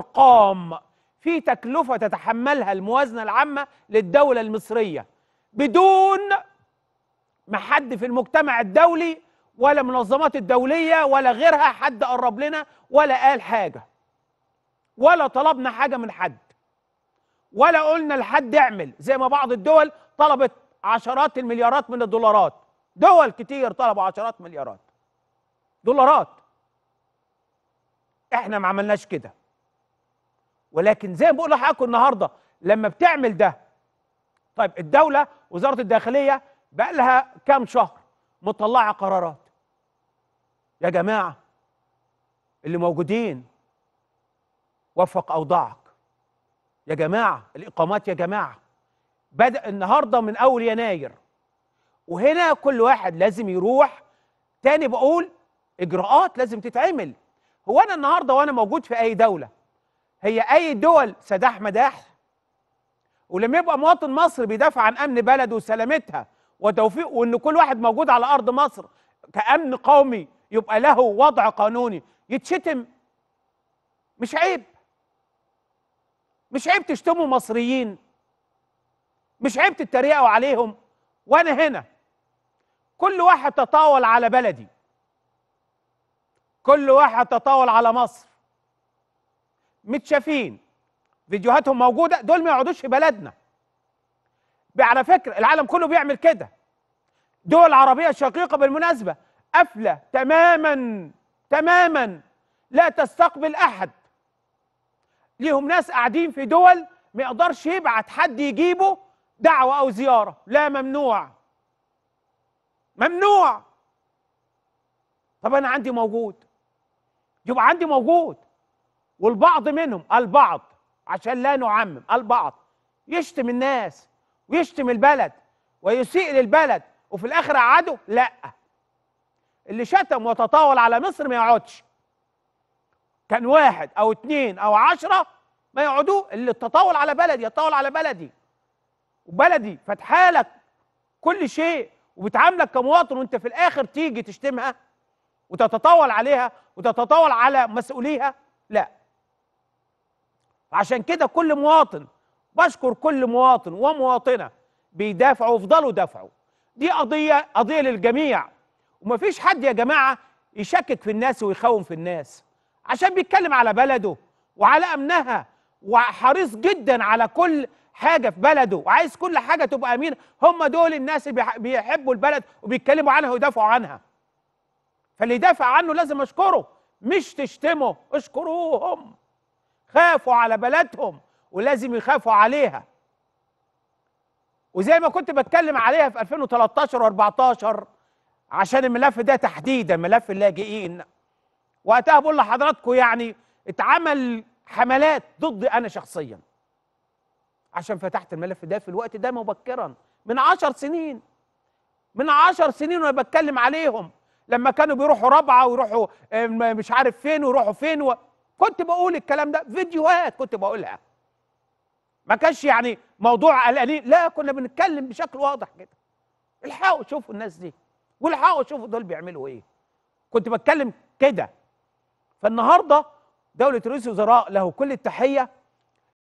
ارقام في تكلفه تتحملها الموازنه العامه للدوله المصريه بدون ما حد في المجتمع الدولي ولا منظمات الدوليه ولا غيرها حد قرب لنا ولا قال حاجه ولا طلبنا حاجه من حد ولا قلنا لحد اعمل زي ما بعض الدول طلبت عشرات المليارات من الدولارات دول كتير طلبوا عشرات مليارات دولارات احنا ما عملناش كده ولكن زي ما بقول لحضراتكم النهارده لما بتعمل ده طيب الدوله وزاره الداخليه بقى لها كام شهر مطلعه قرارات يا جماعه اللي موجودين وفق اوضاعك يا جماعه الاقامات يا جماعه بدا النهارده من اول يناير وهنا كل واحد لازم يروح تاني بقول اجراءات لازم تتعمل هو انا النهارده وانا موجود في اي دوله هي اي دول سداح مداح ولما يبقى مواطن مصر بيدافع عن امن بلده وسلامتها وتوفيق وان كل واحد موجود على ارض مصر كامن قومي يبقى له وضع قانوني يتشتم مش عيب مش عيب تشتموا مصريين مش عيب تتريقوا عليهم وانا هنا كل واحد تطاول على بلدي كل واحد تطاول على مصر متشافين فيديوهاتهم موجوده دول ما يقعدوش في بلدنا على فكره العالم كله بيعمل كده دول عربيه شقيقه بالمناسبه قافله تماما تماما لا تستقبل احد ليهم ناس قاعدين في دول ما يقدرش يبعت حد يجيبه دعوه او زياره لا ممنوع ممنوع طب انا عندي موجود يبقى عندي موجود والبعض منهم البعض عشان لا نعمم البعض يشتم الناس ويشتم البلد ويسيء للبلد وفي الاخر قعده لا اللي شتم وتطاول على مصر ما يقعدش كان واحد او اتنين او عشرة ما يقعدوا اللي تطاول على بلدي يتطاول على بلدي وبلدي فتحالك كل شيء وبتعاملك كمواطن وانت في الاخر تيجي تشتمها وتتطاول عليها وتتطاول على مسؤوليها لا عشان كده كل مواطن بشكر كل مواطن ومواطنة بيدافعوا وفضلوا دافعوا دي قضية قضية للجميع ومفيش حد يا جماعة يشكك في الناس ويخون في الناس عشان بيتكلم على بلده وعلى أمنها وحريص جدا على كل حاجة في بلده وعايز كل حاجة تبقى أمينة هم دول الناس اللي بيحبوا البلد وبيتكلموا عنها ويدافعوا عنها فاللي يدافع عنه لازم أشكره مش تشتمه اشكروهم خافوا على بلدهم ولازم يخافوا عليها وزي ما كنت بتكلم عليها في 2013 و14 عشان الملف ده تحديدا ملف اللاجئين وقتها بقول لحضراتكم يعني اتعمل حملات ضدي انا شخصيا عشان فتحت الملف ده في الوقت ده مبكرا من عشر سنين من عشر سنين وانا بتكلم عليهم لما كانوا بيروحوا رابعه ويروحوا آه، مش عارف فين ويروحوا فين و... كنت بقول الكلام ده فيديوهات كنت بقولها ما كانش يعني موضوع قلقانين لا كنا بنتكلم بشكل واضح كده الحقوا شوفوا الناس دي والحقوا شوفوا دول بيعملوا ايه كنت بتكلم كده فالنهارده دوله رئيس الوزراء له كل التحيه